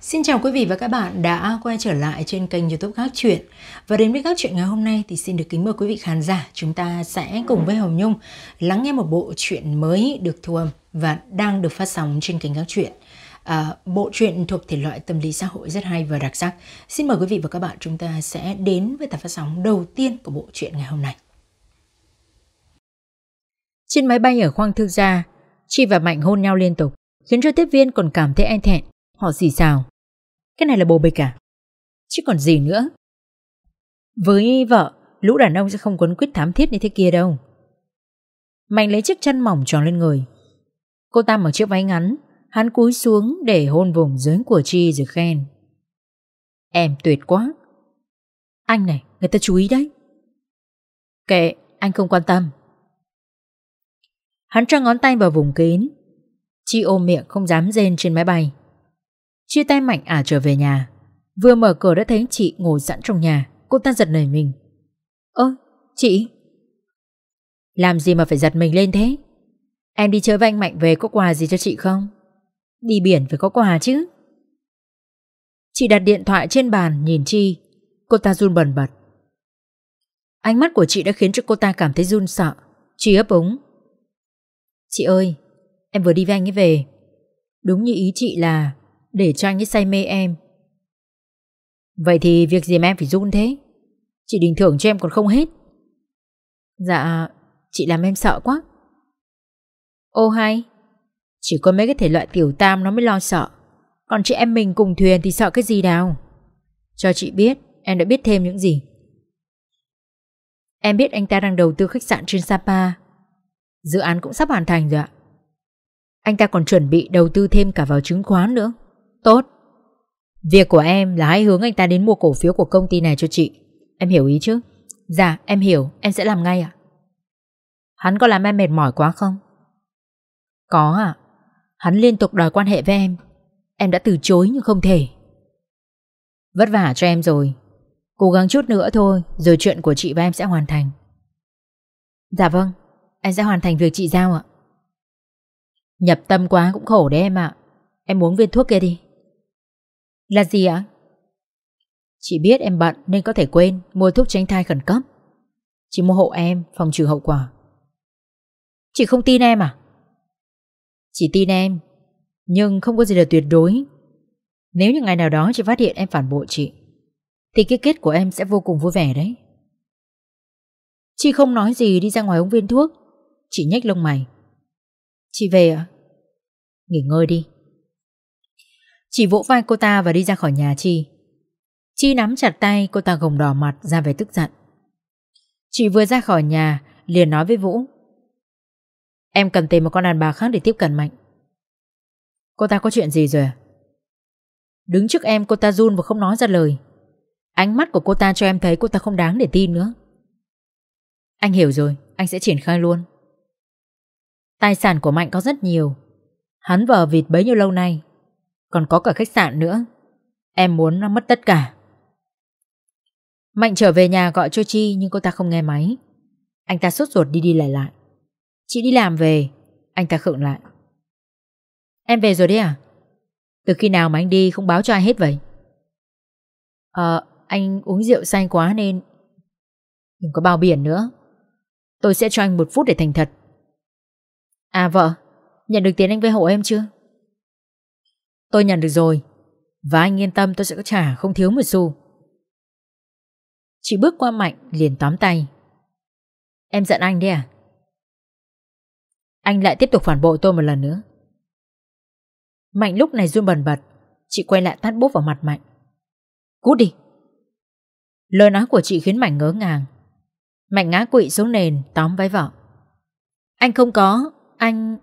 Xin chào quý vị và các bạn đã quay trở lại trên kênh youtube Gác Chuyện Và đến với Gác Chuyện ngày hôm nay thì xin được kính mời quý vị khán giả Chúng ta sẽ cùng với Hồng Nhung lắng nghe một bộ truyện mới được thu âm và đang được phát sóng trên kênh Gác Chuyện à, Bộ truyện thuộc thể loại tâm lý xã hội rất hay và đặc sắc Xin mời quý vị và các bạn chúng ta sẽ đến với tập phát sóng đầu tiên của bộ truyện ngày hôm nay trên máy bay ở khoang thương gia, Chi và Mạnh hôn nhau liên tục, khiến cho tiếp viên còn cảm thấy e thẹn. Họ xì xào. Cái này là bồ bê cả à? Chứ còn gì nữa. Với vợ, lũ đàn ông sẽ không quấn quýt thám thiết như thế kia đâu. Mạnh lấy chiếc chân mỏng tròn lên người. Cô ta mở chiếc váy ngắn, hắn cúi xuống để hôn vùng dưới của Chi rồi khen. Em tuyệt quá. Anh này, người ta chú ý đấy. Kệ, anh không quan tâm. Hắn cho ngón tay vào vùng kín Chi ôm miệng không dám rên trên máy bay Chia tay mạnh ả à trở về nhà Vừa mở cửa đã thấy chị ngồi sẵn trong nhà Cô ta giật nảy mình Ơ chị Làm gì mà phải giật mình lên thế Em đi chơi với anh Mạnh về có quà gì cho chị không Đi biển phải có quà chứ Chị đặt điện thoại trên bàn nhìn Chi Cô ta run bần bật Ánh mắt của chị đã khiến cho cô ta cảm thấy run sợ Chi ấp úng Chị ơi, em vừa đi với anh ấy về. Đúng như ý chị là để cho anh ấy say mê em. Vậy thì việc gì mà em phải run thế? Chị định thưởng cho em còn không hết. Dạ, chị làm em sợ quá. Ô hay, chỉ có mấy cái thể loại tiểu tam nó mới lo sợ. Còn chị em mình cùng thuyền thì sợ cái gì nào? Cho chị biết, em đã biết thêm những gì. Em biết anh ta đang đầu tư khách sạn trên Sapa Dự án cũng sắp hoàn thành rồi ạ. Anh ta còn chuẩn bị đầu tư thêm cả vào chứng khoán nữa. Tốt. Việc của em là hãy hướng anh ta đến mua cổ phiếu của công ty này cho chị. Em hiểu ý chứ? Dạ, em hiểu. Em sẽ làm ngay ạ. Hắn có làm em mệt mỏi quá không? Có ạ. À? Hắn liên tục đòi quan hệ với em. Em đã từ chối nhưng không thể. Vất vả cho em rồi. Cố gắng chút nữa thôi, rồi chuyện của chị và em sẽ hoàn thành. Dạ vâng, anh sẽ hoàn thành việc chị giao ạ Nhập tâm quá cũng khổ đấy em ạ Em uống viên thuốc kia đi Là gì ạ? Chị biết em bận nên có thể quên Mua thuốc tránh thai khẩn cấp Chị mua hộ em phòng trừ hậu quả Chị không tin em à? Chị tin em Nhưng không có gì là tuyệt đối Nếu như ngày nào đó chị phát hiện em phản bội chị Thì cái kết của em sẽ vô cùng vui vẻ đấy Chị không nói gì đi ra ngoài uống viên thuốc Chị nhếch lông mày Chị về ạ Nghỉ ngơi đi Chị vỗ vai cô ta và đi ra khỏi nhà Chi Chi nắm chặt tay Cô ta gồng đỏ mặt ra về tức giận Chị vừa ra khỏi nhà Liền nói với Vũ Em cần tìm một con đàn bà khác để tiếp cận Mạnh Cô ta có chuyện gì rồi à? Đứng trước em cô ta run và không nói ra lời Ánh mắt của cô ta cho em thấy cô ta không đáng để tin nữa Anh hiểu rồi Anh sẽ triển khai luôn Tài sản của Mạnh có rất nhiều. Hắn vờ vịt bấy nhiêu lâu nay. Còn có cả khách sạn nữa. Em muốn nó mất tất cả. Mạnh trở về nhà gọi cho Chi nhưng cô ta không nghe máy. Anh ta sốt ruột đi đi lại lại. Chị đi làm về. Anh ta khựng lại. Em về rồi đấy à? Từ khi nào mà anh đi không báo cho ai hết vậy? Ờ, anh uống rượu say quá nên... Đừng có bao biển nữa. Tôi sẽ cho anh một phút để thành thật. À vợ, nhận được tiền anh về hộ em chưa? Tôi nhận được rồi. Và anh yên tâm tôi sẽ trả không thiếu một xu. Chị bước qua Mạnh liền tóm tay. Em giận anh đi à? Anh lại tiếp tục phản bội tôi một lần nữa. Mạnh lúc này run bần bật, chị quay lại tát bốp vào mặt Mạnh. Cút đi. Lời nói của chị khiến Mạnh ngớ ngàng. Mạnh ngã quỵ xuống nền, tóm váy vợ. Anh không có, anh...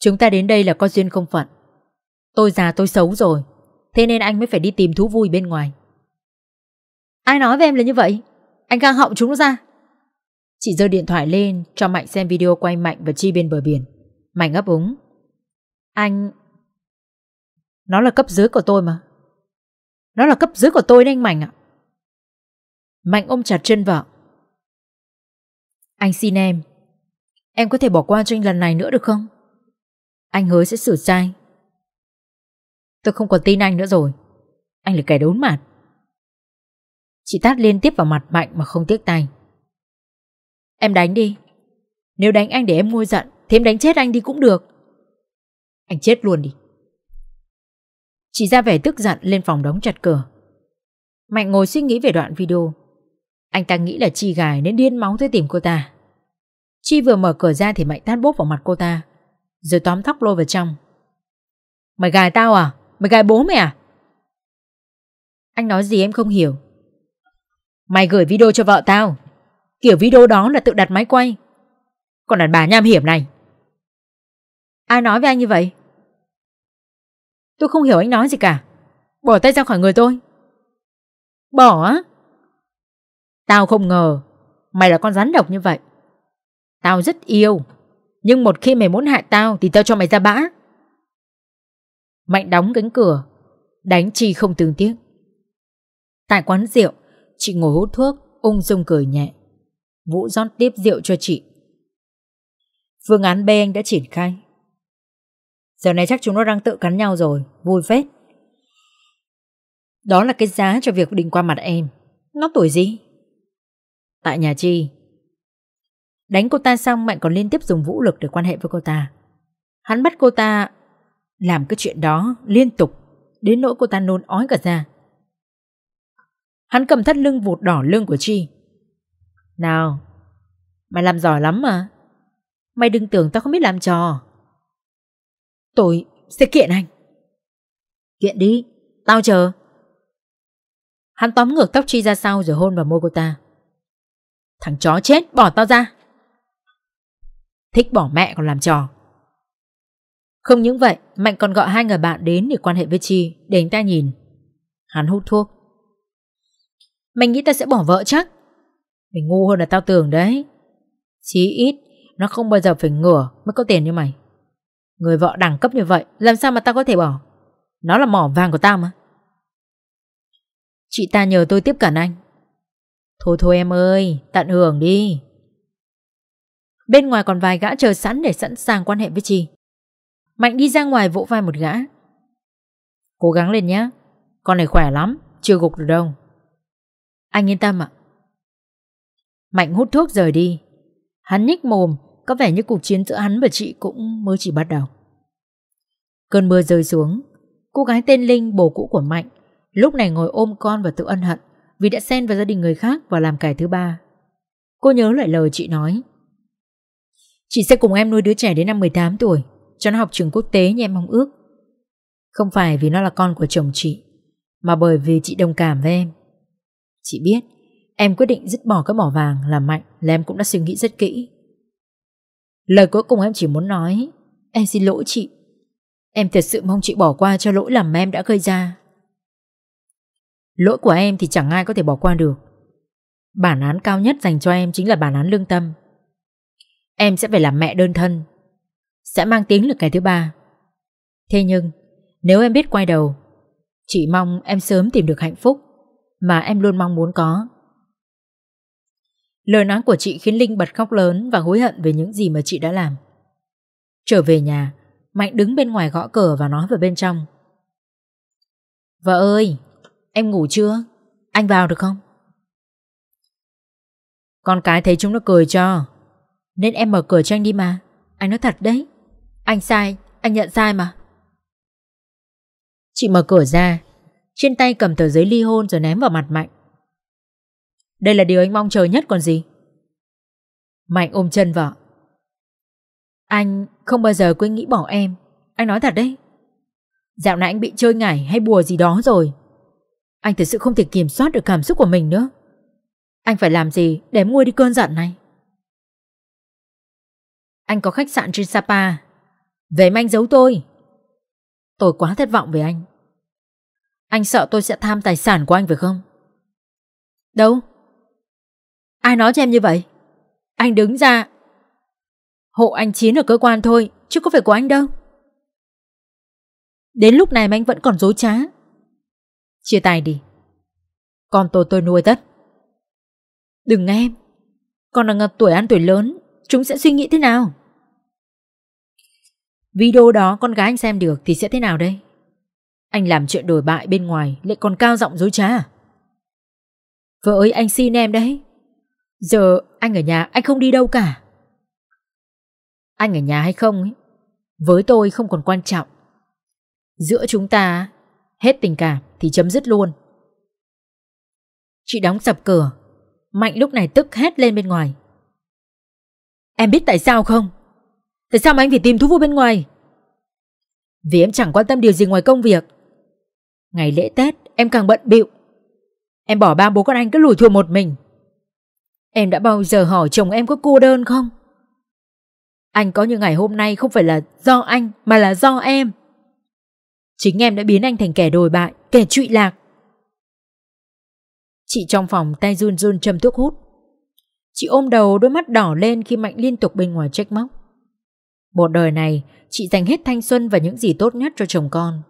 Chúng ta đến đây là có duyên không phận. Tôi già tôi xấu rồi, thế nên anh mới phải đi tìm thú vui bên ngoài. Ai nói với em là như vậy? Anh găng họng chúng nó ra. Chị giơ điện thoại lên cho Mạnh xem video quay Mạnh và Chi bên bờ biển. Mạnh ấp úng. Anh... Nó là cấp dưới của tôi mà. Nó là cấp dưới của tôi đấy anh Mạnh ạ. Mạnh ôm chặt chân vợ. Anh xin em, Em có thể bỏ qua cho anh lần này nữa được không? Anh hứa sẽ sửa sai Tôi không còn tin anh nữa rồi Anh là kẻ đốn mặt Chị tát liên tiếp vào mặt Mạnh mà không tiếc tay Em đánh đi Nếu đánh anh để em nguôi giận thêm đánh chết anh đi cũng được Anh chết luôn đi Chị ra vẻ tức giận lên phòng đóng chặt cửa Mạnh ngồi suy nghĩ về đoạn video Anh ta nghĩ là chị gài nên điên máu tới tìm cô ta Chi vừa mở cửa ra thì Mạnh tát bốp vào mặt cô ta Rồi tóm thóc lôi vào trong Mày gài tao à? Mày gài bố mày à? Anh nói gì em không hiểu Mày gửi video cho vợ tao Kiểu video đó là tự đặt máy quay Còn đàn bà nham hiểm này Ai nói với anh như vậy? Tôi không hiểu anh nói gì cả Bỏ tay ra khỏi người tôi Bỏ á Tao không ngờ Mày là con rắn độc như vậy Tao rất yêu Nhưng một khi mày muốn hại tao Thì tao cho mày ra bã Mạnh đóng cánh cửa Đánh Chi không tương tiếc Tại quán rượu Chị ngồi hút thuốc Ung dung cười nhẹ Vũ rót tiếp rượu cho chị Phương án B anh đã triển khai Giờ này chắc chúng nó đang tự cắn nhau rồi Vui phết Đó là cái giá cho việc định qua mặt em Nó tuổi gì? Tại nhà Chi Đánh cô ta xong Mạnh còn liên tiếp dùng vũ lực để quan hệ với cô ta. Hắn bắt cô ta làm cái chuyện đó liên tục đến nỗi cô ta nôn ói cả ra. Hắn cầm thắt lưng vụt đỏ lưng của Chi. Nào, mày làm giỏi lắm mà. Mày đừng tưởng tao không biết làm trò. Tôi sẽ kiện anh. Kiện đi, tao chờ. Hắn tóm ngược tóc Chi ra sau rồi hôn vào môi cô ta. Thằng chó chết, bỏ tao ra. Thích bỏ mẹ còn làm trò Không những vậy Mạnh còn gọi hai người bạn đến để quan hệ với Chi Để anh ta nhìn Hắn hút thuốc Mày nghĩ ta sẽ bỏ vợ chắc Mày ngu hơn là tao tưởng đấy Chí ít Nó không bao giờ phải ngửa mới có tiền như mày Người vợ đẳng cấp như vậy Làm sao mà tao có thể bỏ Nó là mỏ vàng của tao mà Chị ta nhờ tôi tiếp cận anh Thôi thôi em ơi Tận hưởng đi Bên ngoài còn vài gã chờ sẵn để sẵn sàng quan hệ với chị Mạnh đi ra ngoài vỗ vai một gã Cố gắng lên nhé Con này khỏe lắm Chưa gục được đâu Anh yên tâm ạ Mạnh hút thuốc rời đi Hắn nhích mồm Có vẻ như cuộc chiến giữa hắn và chị cũng mới chỉ bắt đầu Cơn mưa rơi xuống Cô gái tên Linh bồ cũ của Mạnh Lúc này ngồi ôm con và tự ân hận Vì đã xen vào gia đình người khác và làm kẻ thứ ba Cô nhớ lại lời chị nói Chị sẽ cùng em nuôi đứa trẻ đến năm 18 tuổi Cho nó học trường quốc tế như em mong ước Không phải vì nó là con của chồng chị Mà bởi vì chị đồng cảm với em Chị biết Em quyết định dứt bỏ cái mỏ vàng là mạnh Là em cũng đã suy nghĩ rất kỹ Lời cuối cùng em chỉ muốn nói Em xin lỗi chị Em thật sự mong chị bỏ qua cho lỗi lầm em đã gây ra Lỗi của em thì chẳng ai có thể bỏ qua được Bản án cao nhất dành cho em chính là bản án lương tâm Em sẽ phải làm mẹ đơn thân Sẽ mang tiếng là cái thứ ba Thế nhưng Nếu em biết quay đầu chị mong em sớm tìm được hạnh phúc Mà em luôn mong muốn có Lời nói của chị khiến Linh bật khóc lớn Và hối hận về những gì mà chị đã làm Trở về nhà Mạnh đứng bên ngoài gõ cửa và nói vào bên trong Vợ ơi Em ngủ chưa Anh vào được không Con cái thấy chúng nó cười cho nên em mở cửa cho anh đi mà Anh nói thật đấy Anh sai, anh nhận sai mà Chị mở cửa ra Trên tay cầm tờ giấy ly hôn rồi ném vào mặt Mạnh Đây là điều anh mong chờ nhất còn gì Mạnh ôm chân vợ Anh không bao giờ quên nghĩ bỏ em Anh nói thật đấy Dạo này anh bị chơi ngải hay bùa gì đó rồi Anh thật sự không thể kiểm soát được cảm xúc của mình nữa Anh phải làm gì để em nguôi đi cơn giận này anh có khách sạn trên Sapa Về mà anh giấu tôi Tôi quá thất vọng về anh Anh sợ tôi sẽ tham tài sản của anh phải không Đâu Ai nói cho em như vậy Anh đứng ra Hộ anh Chiến ở cơ quan thôi Chứ có phải của anh đâu Đến lúc này mà anh vẫn còn dối trá Chia tay đi Con tôi tôi nuôi tất Đừng nghe em Con đang ngập tuổi ăn tuổi lớn chúng sẽ suy nghĩ thế nào? Video đó con gái anh xem được thì sẽ thế nào đây? Anh làm chuyện đổi bại bên ngoài lại còn cao giọng dối trá à? Vợ ơi anh xin em đấy. Giờ anh ở nhà anh không đi đâu cả. Anh ở nhà hay không ấy, với tôi không còn quan trọng. Giữa chúng ta hết tình cảm thì chấm dứt luôn. Chị đóng sập cửa, Mạnh lúc này tức hét lên bên ngoài. Em biết tại sao không? Tại sao mà anh phải tìm thú vui bên ngoài? Vì em chẳng quan tâm điều gì ngoài công việc. Ngày lễ Tết em càng bận bịu. Em bỏ ba bố con anh cứ lủi thủi một mình. Em đã bao giờ hỏi chồng em có cô đơn không? Anh có như ngày hôm nay không phải là do anh mà là do em. Chính em đã biến anh thành kẻ đồi bại, kẻ trụy lạc. Chị trong phòng tay run run châm thuốc hút. Chị ôm đầu đôi mắt đỏ lên khi Mạnh liên tục bên ngoài trách móc. Một đời này, chị dành hết thanh xuân và những gì tốt nhất cho chồng con.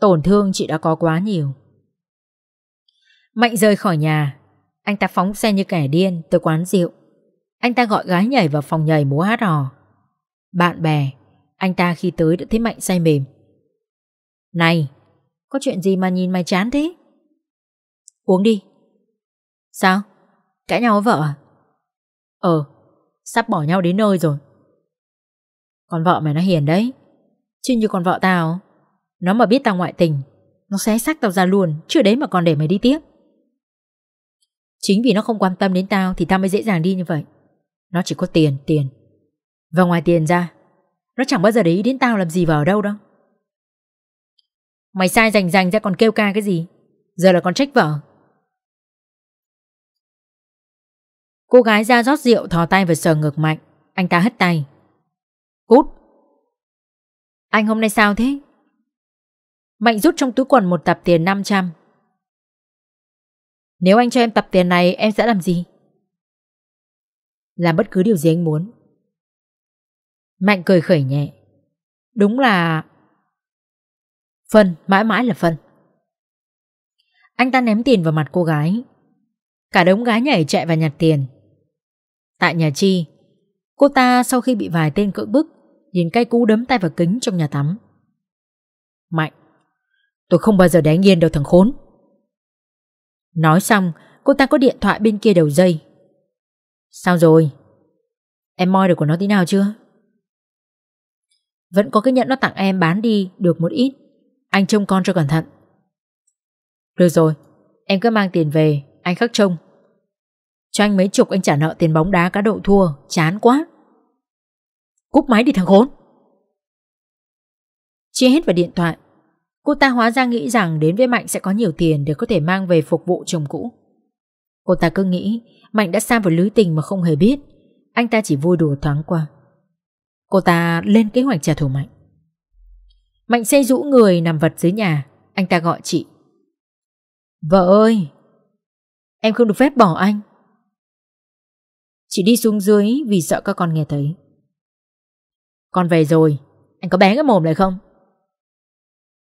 Tổn thương chị đã có quá nhiều. Mạnh rời khỏi nhà, anh ta phóng xe như kẻ điên tới quán rượu. Anh ta gọi gái nhảy vào phòng nhảy múa hát hò. Bạn bè, anh ta khi tới đã thấy Mạnh say mềm. Này, có chuyện gì mà nhìn mày chán thế? Uống đi. Sao? Cãi nhau với vợ à? Ờ, sắp bỏ nhau đến nơi rồi. Con vợ mày nó hiền đấy. Chứ như con vợ tao, nó mà biết tao ngoại tình, nó xé xác tao ra luôn, chưa đấy mà còn để mày đi tiếp. Chính vì nó không quan tâm đến tao thì tao mới dễ dàng đi như vậy. Nó chỉ có tiền, tiền. Và ngoài tiền ra, nó chẳng bao giờ để ý đến tao làm gì vào đâu đâu. Mày sai rành rành ra còn kêu ca cái gì? Giờ là con trách vợ. Cô gái ra rót rượu thò tay vào sờ ngực mạnh Anh ta hất tay Cút Anh hôm nay sao thế Mạnh rút trong túi quần một tập tiền 500 Nếu anh cho em tập tiền này em sẽ làm gì? Làm bất cứ điều gì anh muốn Mạnh cười khởi nhẹ Đúng là Phân, mãi mãi là phân Anh ta ném tiền vào mặt cô gái Cả đống gái nhảy chạy và nhặt tiền Tại nhà Chi, cô ta sau khi bị vài tên cưỡng bức, nhìn cay cú đấm tay vào kính trong nhà tắm. Mạnh, tôi không bao giờ đánh yên đâu thằng khốn. Nói xong, cô ta có điện thoại bên kia đầu dây. Sao rồi? Em moi được của nó tí nào chưa? Vẫn có cái nhẫn nó tặng em bán đi được một ít. Anh trông con cho cẩn thận. Được rồi, em cứ mang tiền về, anh khắc trông. Cho anh mấy chục anh trả nợ tiền bóng đá cá độ thua Chán quá Cúp máy đi thằng khốn Chia hết vào điện thoại Cô ta hóa ra nghĩ rằng đến với Mạnh sẽ có nhiều tiền Để có thể mang về phục vụ chồng cũ Cô ta cứ nghĩ Mạnh đã xa vào lưới tình mà không hề biết Anh ta chỉ vui đùa thoáng qua Cô ta lên kế hoạch trả thù Mạnh Mạnh xây rũ người nằm vật dưới nhà Anh ta gọi chị Vợ ơi Em không được phép bỏ anh chị đi xuống dưới vì sợ các con nghe thấy Con về rồi Anh có bé cái mồm lại không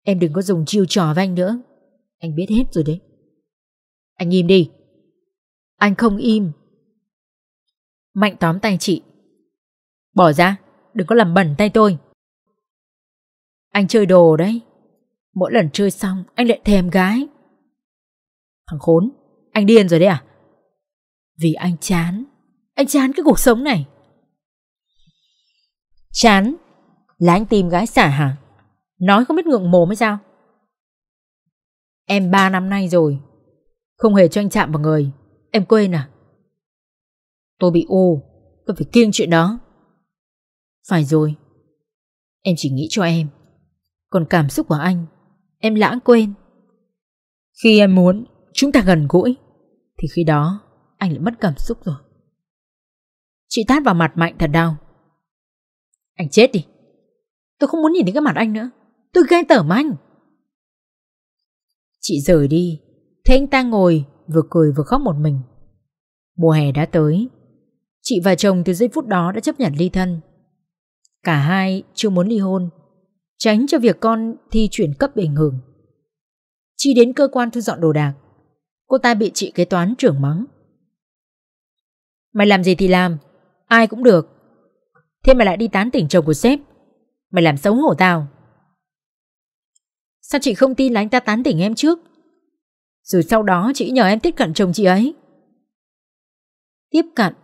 Em đừng có dùng chiêu trò với anh nữa Anh biết hết rồi đấy Anh im đi Anh không im Mạnh tóm tay chị Bỏ ra Đừng có làm bẩn tay tôi Anh chơi đồ đấy Mỗi lần chơi xong anh lại thèm gái Thằng khốn Anh điên rồi đấy à Vì anh chán anh chán cái cuộc sống này Chán Là anh tìm gái xả hả Nói không biết ngượng mồm hay sao Em 3 năm nay rồi Không hề cho anh chạm vào người Em quên à Tôi bị ô Tôi phải kiêng chuyện đó Phải rồi Em chỉ nghĩ cho em Còn cảm xúc của anh Em lãng quên Khi em muốn chúng ta gần gũi Thì khi đó anh lại mất cảm xúc rồi Chị tát vào mặt Mạnh thật đau Anh chết đi Tôi không muốn nhìn thấy cái mặt anh nữa Tôi ghê tởm anh Chị rời đi thế anh ta ngồi vừa cười vừa khóc một mình Mùa hè đã tới Chị và chồng từ giây phút đó đã chấp nhận ly thân Cả hai chưa muốn ly hôn Tránh cho việc con thi chuyển cấp bị ảnh hưởng chị đến cơ quan thu dọn đồ đạc Cô ta bị chị kế toán trưởng mắng Mày làm gì thì làm Ai cũng được Thế mày lại đi tán tỉnh chồng của sếp Mày làm xấu hổ tao Sao chị không tin là anh ta tán tỉnh em trước Rồi sau đó chị nhờ em tiếp cận chồng chị ấy Tiếp cận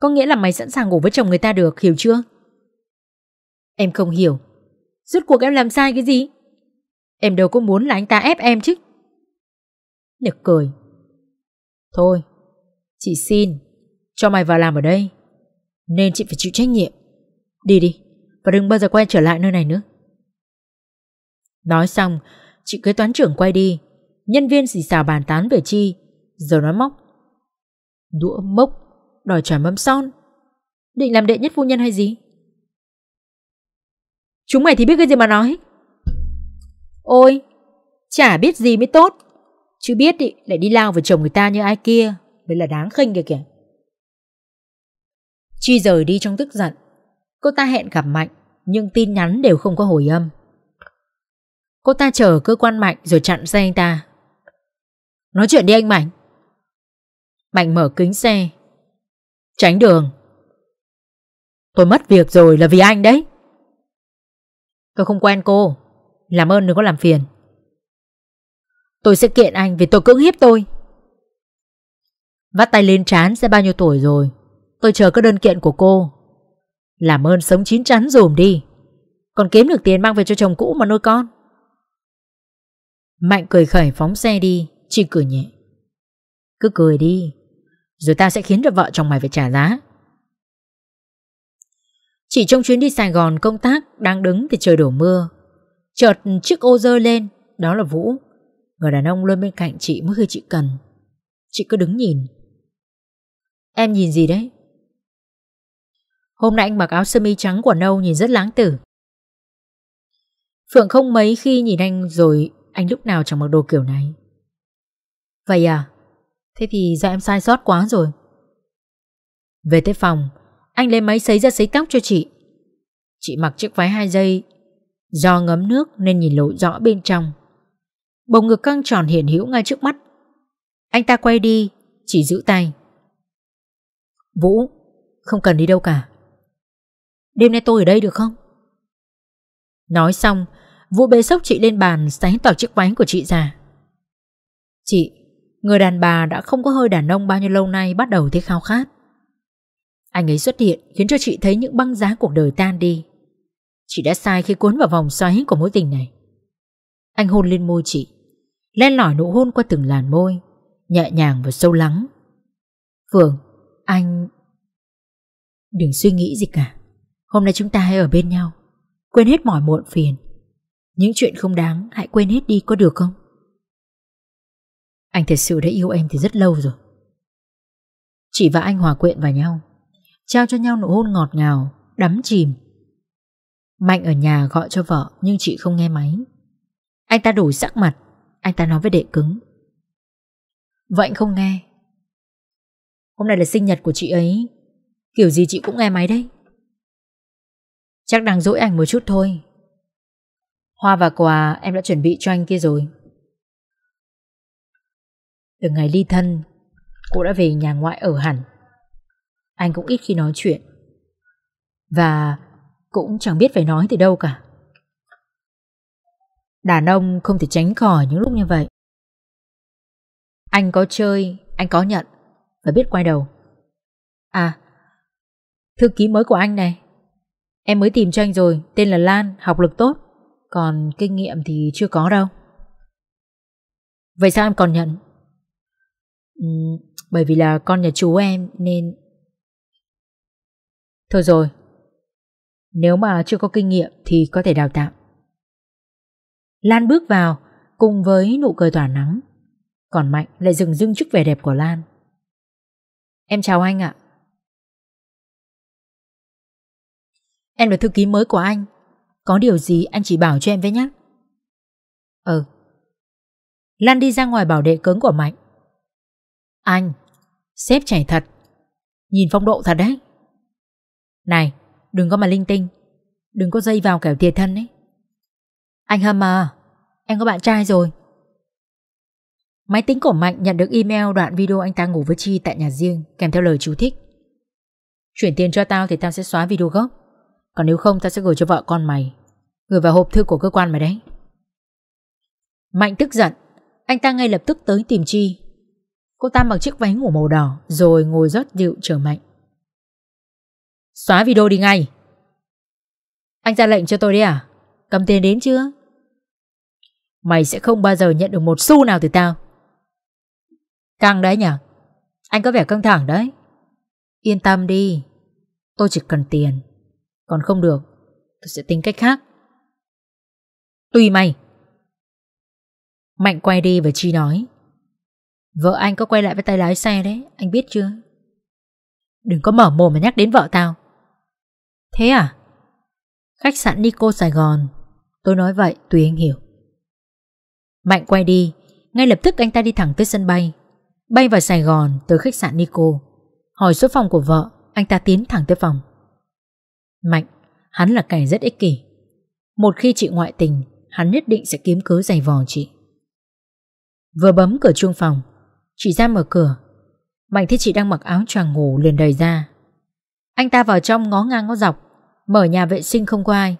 Có nghĩa là mày sẵn sàng ngủ với chồng người ta được Hiểu chưa Em không hiểu Rốt cuộc em làm sai cái gì Em đâu có muốn là anh ta ép em chứ Nực cười Thôi Chị xin Cho mày vào làm ở đây nên chị phải chịu trách nhiệm Đi đi Và đừng bao giờ quay trở lại nơi này nữa Nói xong Chị kế toán trưởng quay đi Nhân viên xì xào bàn tán về Chi Rồi nói móc Đũa mốc Đòi trả mâm son Định làm đệ nhất phu nhân hay gì Chúng mày thì biết cái gì mà nói Ôi Chả biết gì mới tốt Chứ biết thì lại đi lao vào chồng người ta như ai kia Mới là đáng khinh kìa kìa Chi rời đi trong tức giận. Cô ta hẹn gặp Mạnh, nhưng tin nhắn đều không có hồi âm. Cô ta chờ cơ quan Mạnh rồi chặn xe anh ta. Nói chuyện đi anh Mạnh. Mạnh mở kính xe. Tránh đường. Tôi mất việc rồi là vì anh đấy. Tôi không quen cô. Làm ơn đừng có làm phiền. Tôi sẽ kiện anh vì tôi cưỡng hiếp tôi. Vắt tay lên trán sẽ bao nhiêu tuổi rồi Tôi chờ các đơn kiện của cô Làm ơn sống chín chắn dùm đi Còn kiếm được tiền mang về cho chồng cũ mà nuôi con Mạnh cười khẩy phóng xe đi Chị cười nhẹ Cứ cười đi Rồi tao sẽ khiến cho vợ chồng mày phải trả giá Chỉ trong chuyến đi Sài Gòn công tác Đang đứng thì trời đổ mưa Chợt chiếc ô rơi lên Đó là Vũ Người đàn ông luôn bên cạnh chị mới khi chị cần Chị cứ đứng nhìn Em nhìn gì đấy Hôm nay anh mặc áo sơ mi trắng của nâu nhìn rất láng tử. Phượng không mấy khi nhìn anh rồi anh lúc nào chẳng mặc đồ kiểu này. Vậy à? Thế thì do em sai sót quá rồi. Về tới phòng, anh lấy máy sấy ra sấy tóc cho chị. Chị mặc chiếc váy hai dây, do ngấm nước nên nhìn lộ rõ bên trong. Bầu ngực căng tròn hiển hữu ngay trước mắt. Anh ta quay đi, chỉ giữ tay. Vũ, không cần đi đâu cả. Đêm nay tôi ở đây được không Nói xong Vũ bê sốc chị lên bàn Xé tỏ chiếc váy của chị ra Chị Người đàn bà đã không có hơi đàn ông bao nhiêu lâu nay Bắt đầu thấy khao khát Anh ấy xuất hiện khiến cho chị thấy những băng giá cuộc đời tan đi Chị đã sai khi cuốn vào vòng xoáy của mối tình này Anh hôn lên môi chị Len lỏi nụ hôn qua từng làn môi Nhẹ nhàng và sâu lắng Phượng, anh... Đừng suy nghĩ gì cả Hôm nay chúng ta hãy ở bên nhau Quên hết mỏi muộn phiền Những chuyện không đáng hãy quên hết đi có được không? Anh thật sự đã yêu em từ rất lâu rồi Chị và anh hòa quyện vào nhau Trao cho nhau nụ hôn ngọt ngào Đắm chìm Mạnh ở nhà gọi cho vợ Nhưng chị không nghe máy Anh ta đủ sắc mặt Anh ta nói với đệ cứng Vậy anh không nghe Hôm nay là sinh nhật của chị ấy Kiểu gì chị cũng nghe máy đấy Chắc đang dỗi anh một chút thôi Hoa và quà em đã chuẩn bị cho anh kia rồi Từ ngày ly thân Cô đã về nhà ngoại ở hẳn Anh cũng ít khi nói chuyện Và cũng chẳng biết phải nói từ đâu cả Đàn ông không thể tránh khỏi những lúc như vậy Anh có chơi, anh có nhận Và biết quay đầu À Thư ký mới của anh này Em mới tìm cho anh rồi, tên là Lan, học lực tốt, còn kinh nghiệm thì chưa có đâu. Vậy sao em còn nhận? Ừ, bởi vì là con nhà chú em nên... Thôi rồi, nếu mà chưa có kinh nghiệm thì có thể đào tạo. Lan bước vào cùng với nụ cười tỏa nắng. Còn Mạnh lại dừng dưng trước vẻ đẹp của Lan. Em chào anh ạ. Em là thư ký mới của anh Có điều gì anh chỉ bảo cho em với nhé Ừ ờ. Lan đi ra ngoài bảo đệ cứng của Mạnh Anh Sếp chảy thật Nhìn phong độ thật đấy Này đừng có mà linh tinh Đừng có dây vào kẻo thiệt thân ấy Anh Hâm à Em có bạn trai rồi Máy tính của Mạnh nhận được email đoạn video anh ta ngủ với Chi tại nhà riêng kèm theo lời chú thích. Chuyển tiền cho tao thì tao sẽ xóa video gốc. Còn nếu không tao sẽ gửi cho vợ con mày Gửi vào hộp thư của cơ quan mày đấy Mạnh tức giận Anh ta ngay lập tức tới tìm Chi Cô ta mặc chiếc váy ngủ màu đỏ Rồi ngồi rót rượu chờ Mạnh Xóa video đi ngay Anh ra lệnh cho tôi đi à Cầm tiền đến chưa Mày sẽ không bao giờ nhận được một xu nào từ tao Căng đấy nhỉ Anh có vẻ căng thẳng đấy Yên tâm đi Tôi chỉ cần tiền còn không được Tôi sẽ tính cách khác Tùy mày Mạnh quay đi và Chi nói Vợ anh có quay lại với tay lái xe đấy Anh biết chưa Đừng có mở mồm mà nhắc đến vợ tao Thế à Khách sạn Nico Sài Gòn Tôi nói vậy tùy anh hiểu Mạnh quay đi Ngay lập tức anh ta đi thẳng tới sân bay Bay vào Sài Gòn tới khách sạn Nico Hỏi số phòng của vợ Anh ta tiến thẳng tới phòng Mạnh, hắn là kẻ rất ích kỷ. Một khi chị ngoại tình, hắn nhất định sẽ kiếm cớ giày vò chị. Vừa bấm cửa chuông phòng, chị ra mở cửa. Mạnh thấy chị đang mặc áo choàng ngủ liền đầy ra. Anh ta vào trong ngó ngang ngó dọc, mở nhà vệ sinh không có ai.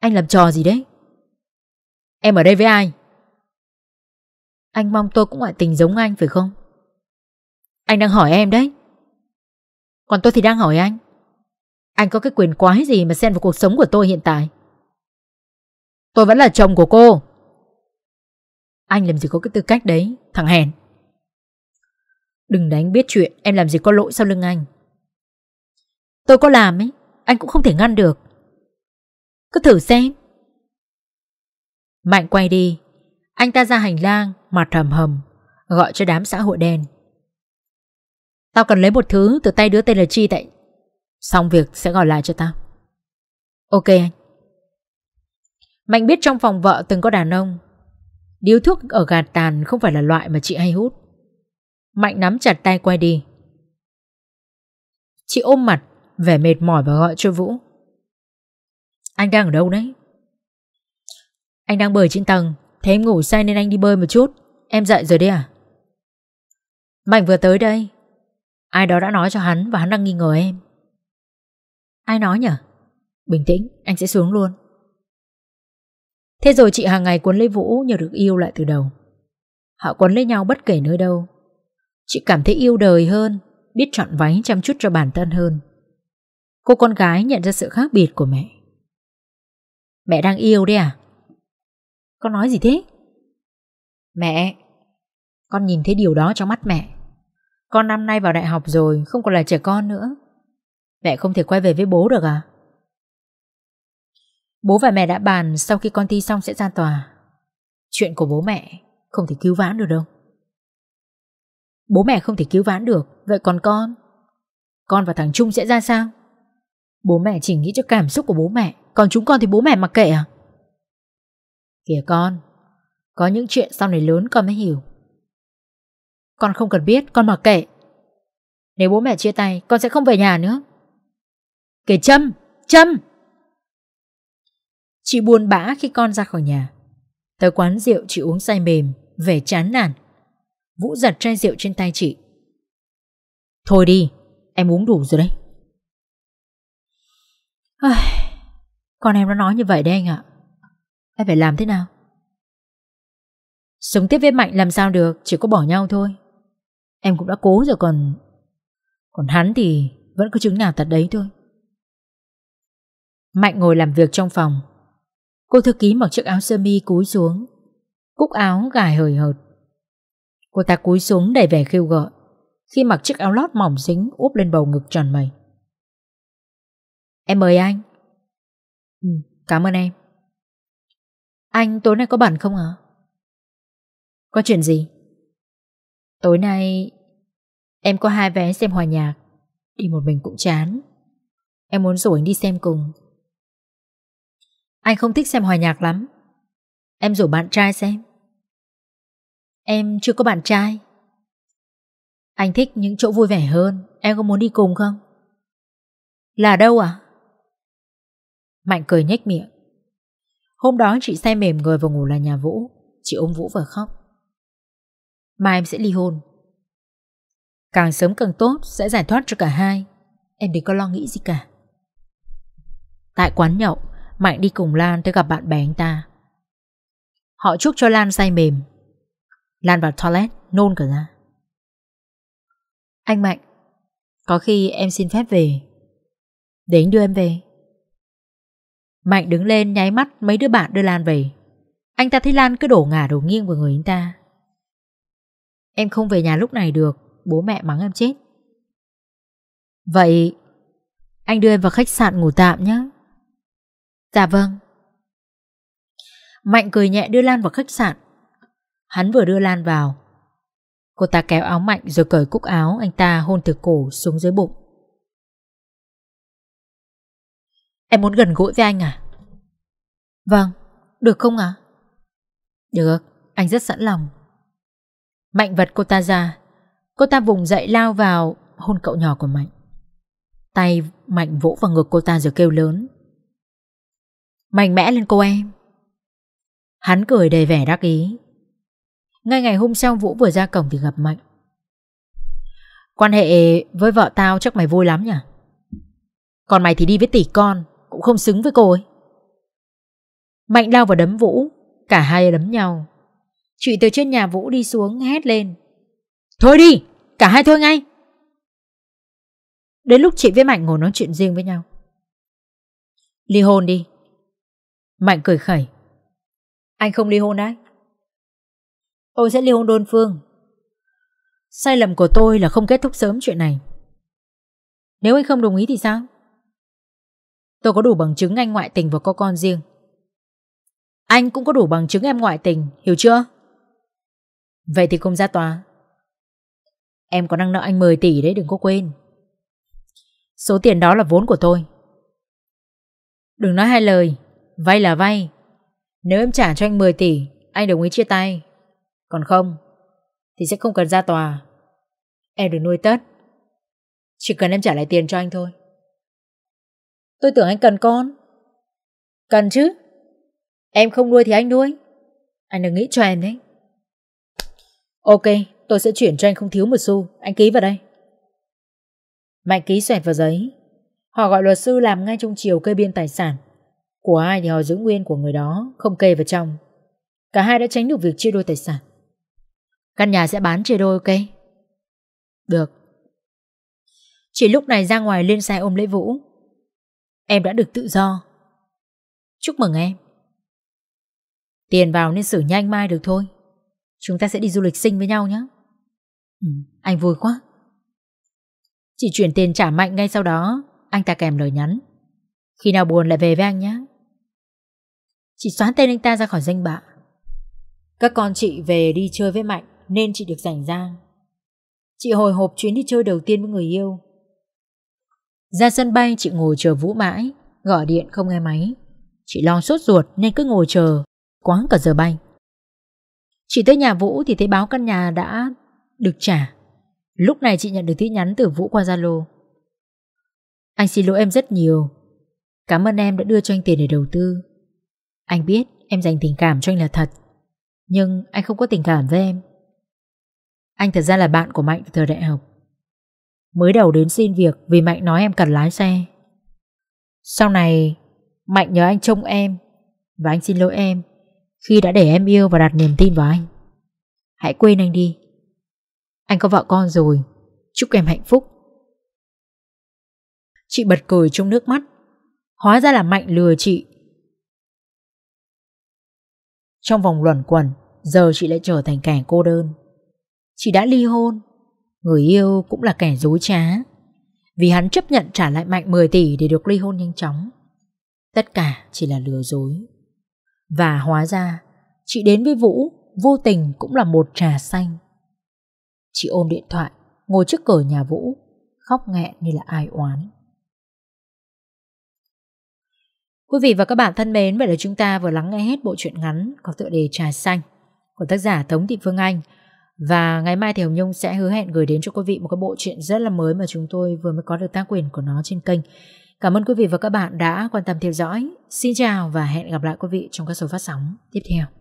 Anh làm trò gì đấy? Em ở đây với ai? Anh mong tôi cũng ngoại tình giống anh phải không? Anh đang hỏi em đấy. Còn tôi thì đang hỏi anh. Anh có cái quyền quái gì mà xen vào cuộc sống của tôi hiện tại? Tôi vẫn là chồng của cô. Anh làm gì có cái tư cách đấy, thằng hèn. Đừng đánh biết chuyện em làm gì có lỗi sau lưng anh. Tôi có làm ấy, anh cũng không thể ngăn được. Cứ thử xem. Mạnh quay đi, anh ta ra hành lang, mặt hầm hầm, gọi cho đám xã hội đen. Tao cần lấy một thứ từ tay đứa tên là Chi tại Xong việc sẽ gọi lại cho tao Ok anh Mạnh biết trong phòng vợ từng có đàn ông Điếu thuốc ở gạt tàn không phải là loại mà chị hay hút Mạnh nắm chặt tay quay đi Chị ôm mặt Vẻ mệt mỏi và gọi cho Vũ Anh đang ở đâu đấy Anh đang bơi trên tầng Thế em ngủ say nên anh đi bơi một chút Em dậy rồi đấy à Mạnh vừa tới đây Ai đó đã nói cho hắn và hắn đang nghi ngờ em Ai nói nhở? Bình tĩnh, anh sẽ xuống luôn. Thế rồi chị hàng ngày cuốn lấy Vũ nhờ được yêu lại từ đầu. Họ cuốn lấy nhau bất kể nơi đâu. Chị cảm thấy yêu đời hơn, biết chọn váy chăm chút cho bản thân hơn. Cô con gái nhận ra sự khác biệt của mẹ. Mẹ đang yêu đấy à? Con nói gì thế? Mẹ, con nhìn thấy điều đó trong mắt mẹ. Con năm nay vào đại học rồi, không còn là trẻ con nữa. Mẹ không thể quay về với bố được à? Bố và mẹ đã bàn sau khi con thi xong sẽ ra tòa. Chuyện của bố mẹ không thể cứu vãn được đâu. Bố mẹ không thể cứu vãn được, vậy còn con? Con và thằng Trung sẽ ra sao? Bố mẹ chỉ nghĩ cho cảm xúc của bố mẹ, còn chúng con thì bố mẹ mặc kệ à? Kìa con, có những chuyện sau này lớn con mới hiểu. Con không cần biết, con mặc kệ. Nếu bố mẹ chia tay, con sẽ không về nhà nữa. Kể châm, châm. Chị buồn bã khi con ra khỏi nhà. Tới quán rượu chị uống say mềm, vẻ chán nản. Vũ giật chai rượu trên tay chị. Thôi đi, em uống đủ rồi đấy. À, con em nó nói như vậy đấy anh ạ. Em phải làm thế nào? Sống tiếp với Mạnh làm sao được, chỉ có bỏ nhau thôi. Em cũng đã cố rồi còn... Còn hắn thì vẫn có chứng nào thật đấy thôi. Mạnh ngồi làm việc trong phòng Cô thư ký mặc chiếc áo sơ mi cúi xuống Cúc áo gài hời hợt Cô ta cúi xuống đầy vẻ khiêu gợi Khi mặc chiếc áo lót mỏng dính úp lên bầu ngực tròn mẩy Em mời anh Ừ, cảm ơn em Anh tối nay có bận không ạ? Có chuyện gì? Tối nay Em có hai vé xem hòa nhạc Đi một mình cũng chán Em muốn rủ anh đi xem cùng anh không thích xem hòa nhạc lắm Em rủ bạn trai xem Em chưa có bạn trai Anh thích những chỗ vui vẻ hơn Em có muốn đi cùng không? Là đâu à? Mạnh cười nhếch miệng Hôm đó chị say mềm người vào ngủ là nhà Vũ Chị ôm Vũ và khóc Mai em sẽ ly hôn Càng sớm càng tốt Sẽ giải thoát cho cả hai Em đừng có lo nghĩ gì cả Tại quán nhậu Mạnh đi cùng Lan tới gặp bạn bè anh ta Họ chúc cho Lan say mềm Lan vào toilet Nôn cả ra Anh Mạnh Có khi em xin phép về Để anh đưa em về Mạnh đứng lên nháy mắt mấy đứa bạn đưa Lan về Anh ta thấy Lan cứ đổ ngả đổ nghiêng vào người anh ta Em không về nhà lúc này được Bố mẹ mắng em chết Vậy Anh đưa em vào khách sạn ngủ tạm nhé Dạ vâng. Mạnh cười nhẹ đưa Lan vào khách sạn. Hắn vừa đưa Lan vào. Cô ta kéo áo Mạnh rồi cởi cúc áo anh ta hôn từ cổ xuống dưới bụng. Em muốn gần gũi với anh à? Vâng, được không ạ? À? Được, anh rất sẵn lòng. Mạnh vật cô ta ra, cô ta vùng dậy lao vào hôn cậu nhỏ của Mạnh. Tay Mạnh vỗ vào ngực cô ta rồi kêu lớn. Mạnh mẽ lên cô em Hắn cười đầy vẻ đắc ý Ngay ngày hôm sau Vũ vừa ra cổng thì gặp Mạnh Quan hệ với vợ tao chắc mày vui lắm nhỉ Còn mày thì đi với tỷ con Cũng không xứng với cô ấy Mạnh lao vào đấm Vũ Cả hai đấm nhau Chị từ trên nhà Vũ đi xuống hét lên Thôi đi Cả hai thôi ngay Đến lúc chị với Mạnh ngồi nói chuyện riêng với nhau Ly hôn đi Mạnh cười khẩy Anh không ly hôn đấy Tôi sẽ ly hôn đơn phương Sai lầm của tôi là không kết thúc sớm chuyện này Nếu anh không đồng ý thì sao Tôi có đủ bằng chứng anh ngoại tình và có con riêng Anh cũng có đủ bằng chứng em ngoại tình Hiểu chưa Vậy thì không ra tòa Em có năng nợ anh 10 tỷ đấy đừng có quên Số tiền đó là vốn của tôi Đừng nói hai lời Vay là vay Nếu em trả cho anh 10 tỷ Anh đồng ý chia tay Còn không Thì sẽ không cần ra tòa Em được nuôi tất Chỉ cần em trả lại tiền cho anh thôi Tôi tưởng anh cần con Cần chứ Em không nuôi thì anh nuôi Anh đừng nghĩ cho em đấy Ok tôi sẽ chuyển cho anh không thiếu một xu Anh ký vào đây Mạnh ký xoẹt vào giấy Họ gọi luật sư làm ngay trong chiều kê biên tài sản của ai thì họ giữ nguyên của người đó, không kê vào trong. Cả hai đã tránh được việc chia đôi tài sản. Căn nhà sẽ bán chia đôi ok? Được. Chỉ lúc này ra ngoài lên xe ôm lễ vũ. Em đã được tự do. Chúc mừng em. Tiền vào nên xử nhanh mai được thôi. Chúng ta sẽ đi du lịch sinh với nhau nhé. Ừ, anh vui quá. chỉ chuyển tiền trả mạnh ngay sau đó, anh ta kèm lời nhắn. Khi nào buồn lại về với anh nhé. Chị xóa tên anh ta ra khỏi danh bạ Các con chị về đi chơi với Mạnh Nên chị được rảnh ra Chị hồi hộp chuyến đi chơi đầu tiên với người yêu Ra sân bay chị ngồi chờ Vũ mãi Gọi điện không nghe máy Chị lo sốt ruột nên cứ ngồi chờ Quá cả giờ bay Chị tới nhà Vũ thì thấy báo căn nhà đã được trả Lúc này chị nhận được tin nhắn từ Vũ qua Zalo Anh xin lỗi em rất nhiều Cảm ơn em đã đưa cho anh tiền để đầu tư anh biết em dành tình cảm cho anh là thật Nhưng anh không có tình cảm với em Anh thật ra là bạn của Mạnh từ thời đại học Mới đầu đến xin việc Vì Mạnh nói em cần lái xe Sau này Mạnh nhớ anh trông em Và anh xin lỗi em Khi đã để em yêu và đặt niềm tin vào anh Hãy quên anh đi Anh có vợ con rồi Chúc em hạnh phúc Chị bật cười trong nước mắt Hóa ra là Mạnh lừa chị trong vòng luẩn quẩn Giờ chị lại trở thành kẻ cô đơn Chị đã ly hôn Người yêu cũng là kẻ dối trá Vì hắn chấp nhận trả lại Mạnh 10 tỷ Để được ly hôn nhanh chóng Tất cả chỉ là lừa dối Và hóa ra Chị đến với Vũ Vô tình cũng là một trà xanh Chị ôm điện thoại Ngồi trước cửa nhà Vũ Khóc nghẹn như là ai oán Quý vị và các bạn thân mến, vậy là chúng ta vừa lắng nghe hết bộ truyện ngắn có tựa đề Trà Xanh của tác giả Tống Thị Phương Anh. Và ngày mai thì Hồng Nhung sẽ hứa hẹn gửi đến cho quý vị một cái bộ truyện rất là mới mà chúng tôi vừa mới có được tác quyền của nó trên kênh. Cảm ơn quý vị và các bạn đã quan tâm theo dõi. Xin chào và hẹn gặp lại quý vị trong các số phát sóng tiếp theo.